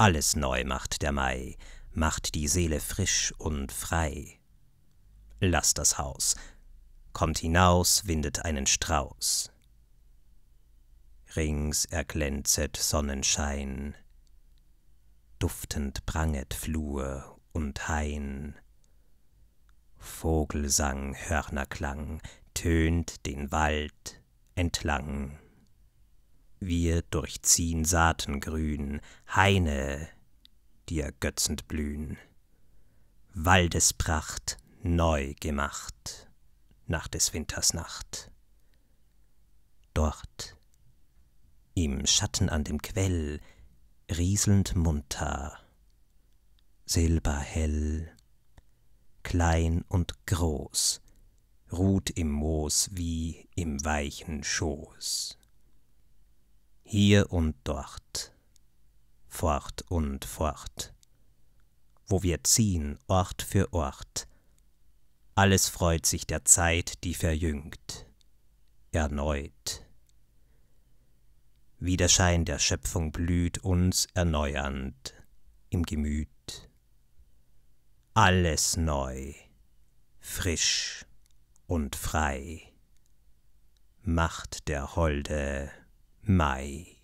Alles neu macht der Mai, macht die Seele frisch und frei. Lass das Haus, kommt hinaus, windet einen Strauß. Rings erglänzet Sonnenschein, duftend pranget Flur und Hain. Vogelsang, Hörnerklang tönt den Wald entlang. Wir durchziehen Saatengrün, Haine, die ergötzend blühen. Waldespracht neu gemacht, nach des Winters Nacht. Dort, im Schatten an dem Quell, rieselnd munter, silberhell, klein und groß, ruht im Moos wie im weichen Schoß hier und dort, fort und fort, wo wir ziehen, Ort für Ort. Alles freut sich der Zeit, die verjüngt, erneut. Wie der Schein der Schöpfung blüht uns erneuernd im Gemüt. Alles neu, frisch und frei, macht der holde Mai.